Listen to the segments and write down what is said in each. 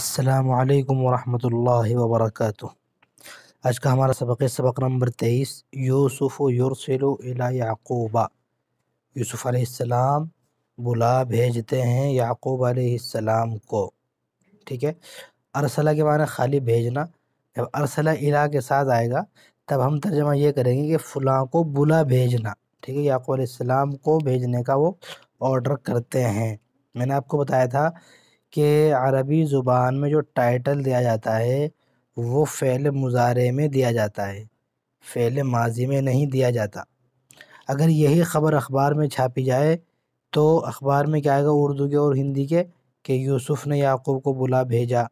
السلام علیکم ورحمۃ اللہ وبرکاتہ آج کا ہمارا سبق ہے سبق نمبر تیئیس یوسف و یورسل و یوسف علیہ السلام بلا بھیجتے ہیں یعقوب علیہ السلام کو ٹھیک ہے ارسلہ کے معنی خالی بھیجنا جب ارسلہ الہ کے ساتھ آئے گا تب ہم ترجمہ یہ کریں گے کہ فلاں کو بلا بھیجنا ٹھیک ہے یعقوب علیہ السلام کو بھیجنے کا وہ آرڈر کرتے ہیں میں نے آپ کو بتایا تھا کہ عربی زبان میں جو ٹائٹل دیا جاتا ہے وہ فعل مضارع میں دیا جاتا ہے فعل ماضی میں نہیں دیا جاتا اگر یہی خبر اخبار میں چھاپی جائے تو اخبار میں کیا آئے گا اردو کے اور ہندی کے کہ یوسف نے یعقوب کو بلا بھیجا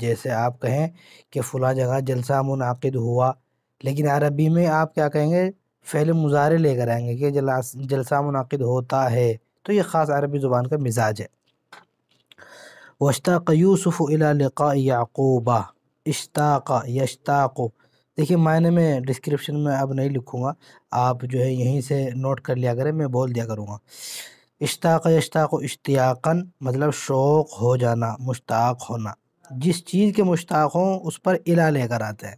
جیسے آپ کہیں کہ فلاں جگہ جلسہ منعقد ہوا لیکن عربی میں آپ کیا کہیں گے فعل مضارے لے کر آئیں گے کہ جلسہ منعقد ہوتا ہے تو یہ خاص عربی زبان کا مزاج ہے وشتاق یوسف الی لقاء یعقوبہ اشتاق یشتاق دیکھیے معنی میں ڈسکرپشن میں اب نہیں لکھوں گا آپ جو ہے یہیں سے نوٹ کر لیا کریں میں بول دیا کروں گا اشتاق یشتاق اشتیاقا مطلب شوق ہو جانا مشتاق ہونا جس چیز کے مشتاق ہوں اس پر الا لے کر آتا ہے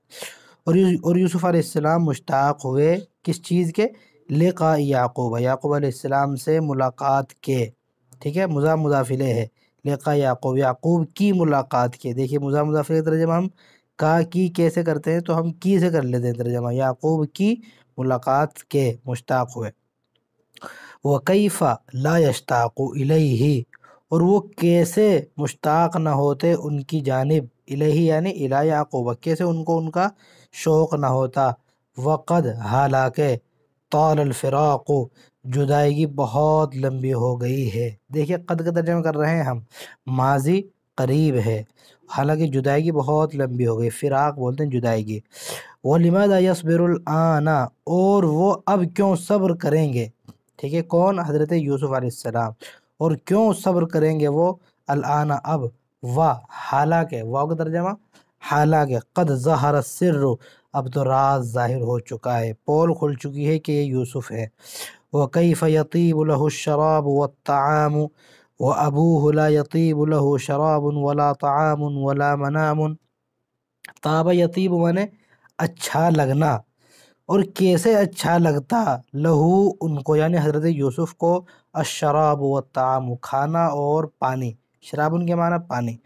اور یوسف علیہ السلام مشتاق ہوئے کس چیز کے لقاء یعقوب یعقوب علیہ السلام سے ملاقات کے ٹھیک ہے مضاف مضافلے ہے لقا یعقوب یعقوب کی ملاقات کے دیکھیے مزاح مضافی ترجمہ ہم کا کی کیسے کرتے ہیں تو ہم کی سے کر لیتے ہیں ترجمہ یعقوب کی ملاقات کے مشتاق ہوئے لَا يَشْتَاقُ الہی اور وہ کیسے مشتاق نہ ہوتے ان کی جانب الہی یعنی الہ یعقوب کیسے ان کو ان کا شوق نہ ہوتا وقد حالانکہ طال الفراق جدائیگی بہت لمبی ہو گئی ہے دیکھیے قد کا ترجمہ کر رہے ہیں ہم ماضی قریب ہے حالانکہ جدائیگی بہت لمبی ہو گئی فراق بولتے ہیں جدائیگی وہ لمادہ یسبر العنہ اور وہ اب کیوں صبر کریں گے ٹھیک ہے کون حضرت یوسف علیہ السلام اور کیوں صبر کریں گے وہ الآنا اب واہ حالانکہ واؤ کا ترجمہ حالانکہ قد ظہر سر اب تو راز ظاہر ہو چکا ہے پول کھل چکی ہے کہ یہ یوسف ہے و يطيب له الشراب شراب و لا يطيب ابو یتیب شراب ولا طعام ان ولا منام تاب یتیب نے اچھا لگنا اور کیسے اچھا لگتا لہو ان کو یعنی حضرت یوسف کو الشراب و تعام کھانا اور پانی شراب ان کے معنی پانی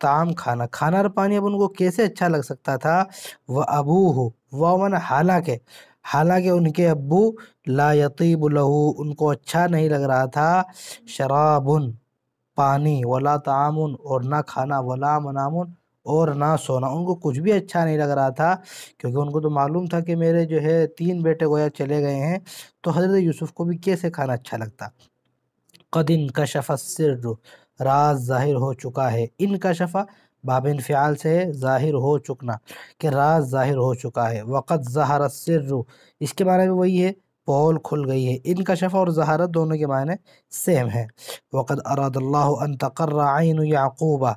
تام کھانا کھانا اور پانی اب ان کو کیسے اچھا لگ سکتا تھا وہ ابو ہو وہ من حالانکہ حالانکہ ان کے ابو لا یطیب لہو ان کو اچھا نہیں لگ رہا تھا شرابن پانی ولا تعامن اور نہ کھانا ولا منامن اور نہ سونا ان کو کچھ بھی اچھا نہیں لگ رہا تھا کیونکہ ان کو تو معلوم تھا کہ میرے جو ہے تین بیٹے گویا چلے گئے ہیں تو حضرت یوسف کو بھی کیسے کھانا اچھا لگتا قد ان کا شفا سر راز ظاہر ہو چکا ہے ان کا شفا باب انفعال سے ظاہر ہو چکنا کہ راز ظاہر ہو چکا ہے وقت ظہر سے اس کے معنی میں وہی ہے پول کھل گئی ہے ان کا شفا اور زہارت دونوں کے معنی سیم ہے وقت اراد اللہ ان تقر عین یعقوبہ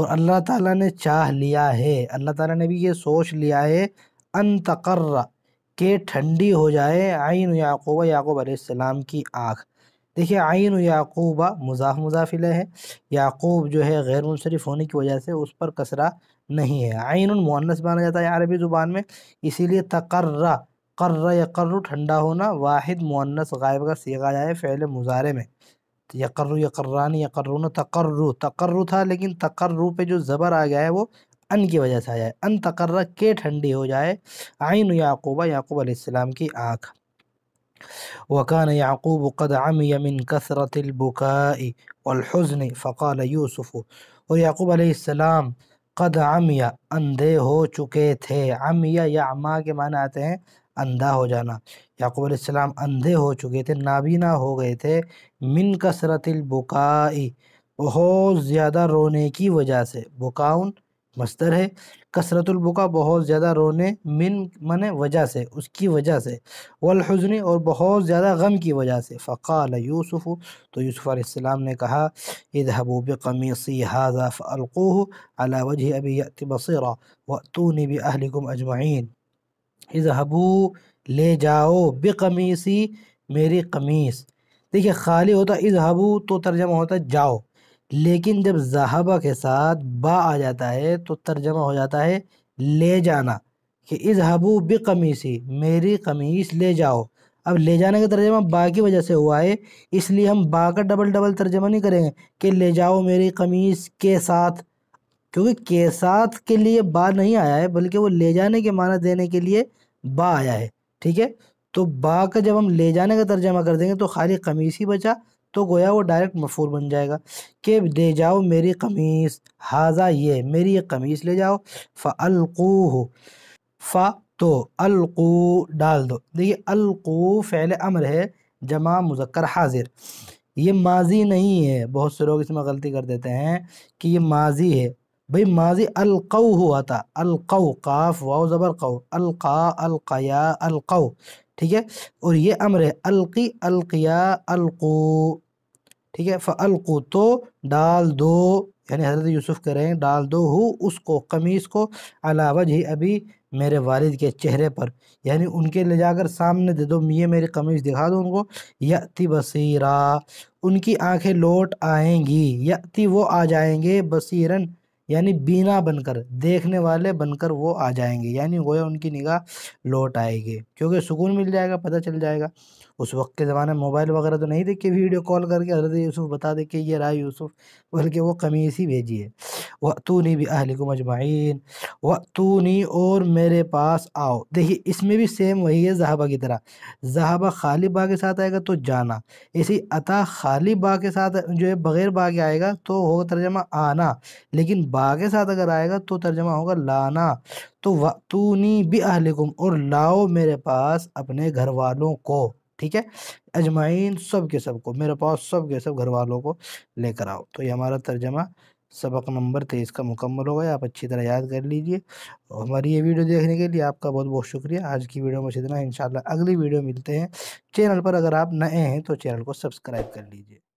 اور اللہ تعالیٰ نے چاہ لیا ہے اللہ تعالیٰ نے بھی یہ سوچ لیا ہے ان تقر کہ ٹھنڈی ہو جائے عین و یعقوب علیہ السلام کی آنکھ دیکھیے عین و یعقوبہ مضاف علیہ ہے یعقوب جو ہے غیر منصرف ہونے کی وجہ سے اس پر کسرہ نہیں ہے عین المعنس مانا جاتا ہے عربی زبان میں اسی لیے تقرر قر یقر ٹھنڈا ہونا واحد معنس غائب کا سیکھا جائے فعل مظاہرے میں یقر یقرا یقرون تقرر تقرر تھا لیکن تقرر پہ جو زبر آ گیا ہے وہ ان کی وجہ سے آ جائے ان تقرر کے ٹھنڈی ہو جائے عین و یعقوب علیہ السلام کی آنکھ وكان يعقوب قد عمي من كثرة البكاء والحزن فقال يوسف ويعقوب عليه السلام قد عمي اندھے ہو چکے تھے عمیا یا عما کے معنی آتے ہیں اندھا ہو جانا یعقوب علیہ السلام اندھے ہو چکے تھے نابینا ہو گئے تھے من کثرت البکائی بہت زیادہ رونے کی وجہ سے بکاؤن مستر ہے کثرت البکا بہت زیادہ رونے من من وجہ سے اس کی وجہ سے والحزنی اور بہت زیادہ غم کی وجہ سے فقال یوسف تو یوسف علیہ السلام نے کہا اِز بقمیصی هذا فالقوه على وجه وجہ ابصرہ و ط نب اجمعین از لے جاؤ بقمیصی میری قمیص دیکھیے خالی ہوتا از تو ترجمہ ہوتا جاؤ لیکن جب زہبہ کے ساتھ با آ جاتا ہے تو ترجمہ ہو جاتا ہے لے جانا کہ اذہبو بے میری قمیص لے جاؤ اب لے جانے کا ترجمہ با کی وجہ سے ہوا ہے اس لیے ہم با کا ڈبل ڈبل ترجمہ نہیں کریں گے کہ لے جاؤ میری قمیص کے ساتھ کیونکہ کے ساتھ کے لیے با نہیں آیا ہے بلکہ وہ لے جانے کے معنی دینے کے لیے با آیا ہے ٹھیک ہے تو با کا جب ہم لے جانے کا ترجمہ کر دیں گے تو خالی ہی بچا تو گویا وہ ڈائریکٹ مفہور بن جائے گا کہ دے جاؤ میری قمیص حاضہ یہ میری یہ قمیص لے جاؤ ف القو ڈال دو دیکھیے القو فعل امر ہے جمع مذکر حاضر یہ ماضی نہیں ہے بہت سے لوگ اس میں غلطی کر دیتے ہیں کہ یہ ماضی ہے بھئی ماضی القو ہوا تھا القو قاف واؤ زبر قو القا القیا القو ٹھیک ہے اور یہ امر ہے القی القیا القو ٹھیک ہے فعلق تو ڈال دو یعنی حضرت یوسف کہہ رہے ہیں ڈال دو ہو اس کو قمیص کو علاوہ جی ابھی میرے والد کے چہرے پر یعنی ان کے لے جا کر سامنے دے دو یہ میری قمیص دکھا دو ان کو یتی بصیرا ان کی آنکھیں لوٹ آئیں گی یتی وہ آ جائیں گے بصیرن یعنی بینا بن کر دیکھنے والے بن کر وہ آ جائیں گے یعنی وہ ان کی نگاہ لوٹ آئے گی کیونکہ سکون مل جائے گا پتہ چل جائے گا اس وقت کے زمانے میں موبائل وغیرہ تو نہیں دیکھے ویڈیو کال کر کے حضرت یوسف بتا دے کہ یہ رائے یوسف بلکہ وہ قمیص ہی بھیجی ہے وَأْتُونِي بِأَهْلِكُمْ أَجْمَعِينَ وَأْتُونِي اور میرے پاس آؤ دیکھیے اس میں بھی سیم وہی ہے زہبہ کی طرح زہبہ خالی با کے ساتھ آئے گا تو جانا اسی عطا خالی با کے ساتھ جو ہے بغیر با کے آئے گا تو ہوگا ترجمہ آنا لیکن با کے ساتھ اگر آئے گا تو ترجمہ ہوگا لانا تو وَأْتُونِي بِأَهْلِكُمْ اور لاؤ میرے پاس اپنے گھر والوں کو ٹھیک ہے اجمعین سب کے سب کو میرے پاس سب کے سب گھر والوں کو لے کر آؤ تو یہ ہمارا ترجمہ سبق نمبر تیئیس کا مکمل ہو گیا آپ اچھی طرح یاد کر لیجئے اور ہماری یہ ویڈیو دیکھنے کے لیے آپ کا بہت بہت شکریہ آج کی ویڈیو میں اتنا انشاءاللہ اگلی ویڈیو ملتے ہیں چینل پر اگر آپ نئے ہیں تو چینل کو سبسکرائب کر لیجئے